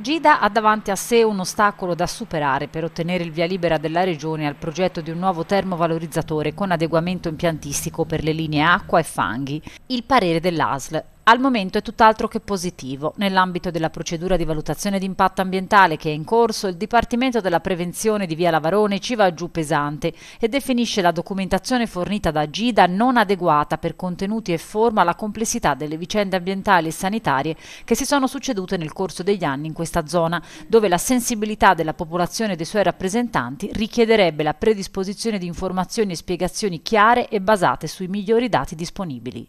Gida ha davanti a sé un ostacolo da superare per ottenere il via libera della Regione al progetto di un nuovo termovalorizzatore con adeguamento impiantistico per le linee acqua e fanghi, il parere dell'ASL al momento è tutt'altro che positivo. Nell'ambito della procedura di valutazione di impatto ambientale che è in corso, il Dipartimento della Prevenzione di Via Lavarone ci va giù pesante e definisce la documentazione fornita da Gida non adeguata per contenuti e forma alla complessità delle vicende ambientali e sanitarie che si sono succedute nel corso degli anni in questa zona, dove la sensibilità della popolazione e dei suoi rappresentanti richiederebbe la predisposizione di informazioni e spiegazioni chiare e basate sui migliori dati disponibili.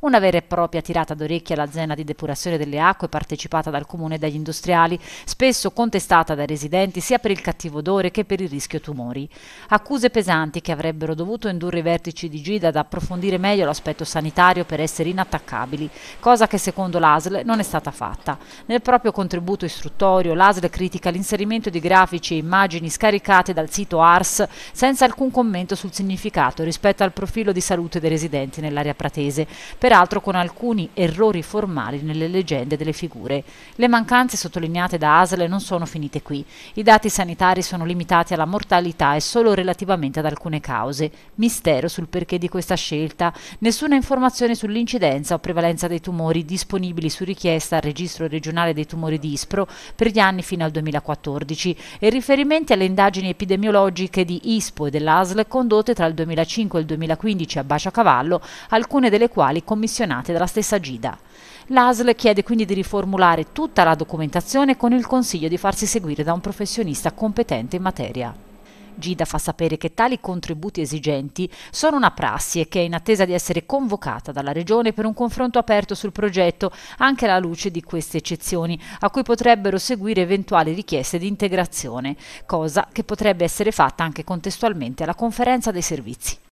Una vera e propria tirata d'orecchie all'azienda di depurazione delle acque partecipata dal comune e dagli industriali, spesso contestata dai residenti sia per il cattivo odore che per il rischio tumori. Accuse pesanti che avrebbero dovuto indurre i vertici di Gida ad approfondire meglio l'aspetto sanitario per essere inattaccabili, cosa che secondo l'ASL non è stata fatta. Nel proprio contributo istruttorio l'ASL critica l'inserimento di grafici e immagini scaricate dal sito ARS senza alcun commento sul significato rispetto al profilo di salute dei residenti nell'area pratese, peraltro con alcuni errori formali nelle leggende delle figure. Le mancanze sottolineate da Asle non sono finite qui. I dati sanitari sono limitati alla mortalità e solo relativamente ad alcune cause. Mistero sul perché di questa scelta, nessuna informazione sull'incidenza o prevalenza dei tumori disponibili su richiesta al registro regionale dei tumori di ISPRO per gli anni fino al 2014 e riferimenti alle indagini epidemiologiche di ISPO e dell'ASL condotte tra il 2005 e il 2015 a Baciacavallo, alcune delle quali commissionate dalla stessa Gida. L'ASL chiede quindi di riformulare tutta la documentazione con il consiglio di farsi seguire da un professionista competente in materia. Gida fa sapere che tali contributi esigenti sono una prassi e che è in attesa di essere convocata dalla Regione per un confronto aperto sul progetto, anche alla luce di queste eccezioni, a cui potrebbero seguire eventuali richieste di integrazione, cosa che potrebbe essere fatta anche contestualmente alla conferenza dei servizi.